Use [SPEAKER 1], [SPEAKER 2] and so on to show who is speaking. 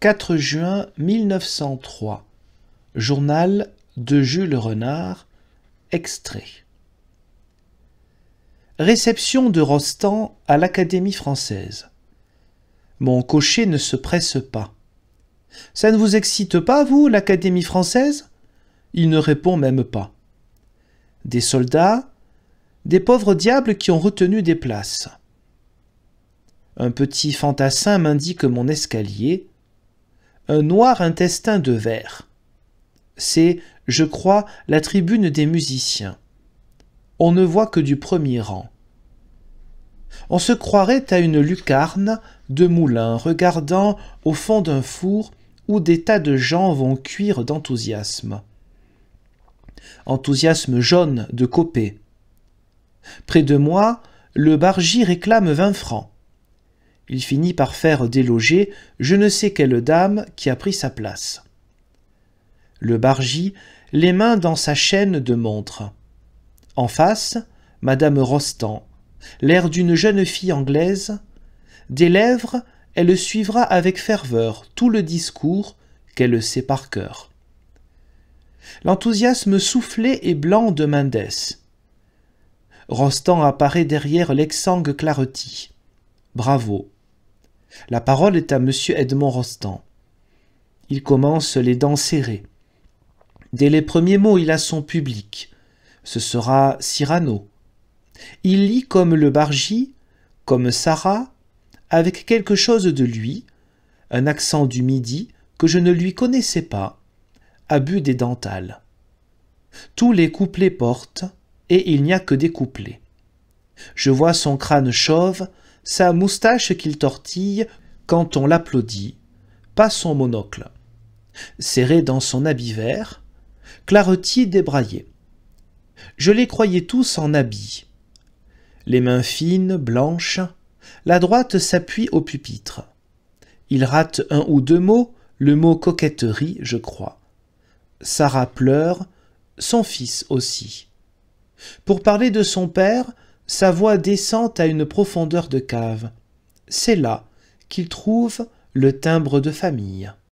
[SPEAKER 1] 4 juin 1903. Journal de Jules Renard. Extrait. Réception de Rostand à l'Académie française. Mon cocher ne se presse pas. Ça ne vous excite pas, vous, l'Académie française Il ne répond même pas. Des soldats, des pauvres diables qui ont retenu des places. Un petit fantassin m'indique mon escalier un noir intestin de verre. C'est, je crois, la tribune des musiciens. On ne voit que du premier rang. On se croirait à une lucarne de moulin regardant au fond d'un four où des tas de gens vont cuire d'enthousiasme. Enthousiasme jaune de copé. Près de moi, le bargy réclame vingt francs il finit par faire déloger je ne sais quelle dame qui a pris sa place. Le bargie, les mains dans sa chaîne de montre. En face, Madame Rostand, l'air d'une jeune fille anglaise. Des lèvres, elle suivra avec ferveur tout le discours qu'elle sait par cœur. L'enthousiasme soufflé et blanc de Mendès. Rostand apparaît derrière l'exsangue Clarity. Bravo, la parole est à M. Edmond Rostand. Il commence les dents serrées. Dès les premiers mots, il a son public. Ce sera Cyrano. Il lit comme le Bargy, comme Sarah, avec quelque chose de lui, un accent du midi que je ne lui connaissais pas, abus des dentales. Tous les couplets portent, et il n'y a que des couplets. Je vois son crâne chauve, sa moustache qu'il tortille quand on l'applaudit, pas son monocle. Serré dans son habit vert, Claretier débraillée. Je les croyais tous en habit. Les mains fines, blanches, la droite s'appuie au pupitre. Il rate un ou deux mots, le mot coquetterie, je crois. Sarah pleure, son fils aussi. Pour parler de son père, sa voix descend à une profondeur de cave. C'est là qu'il trouve le timbre de famille.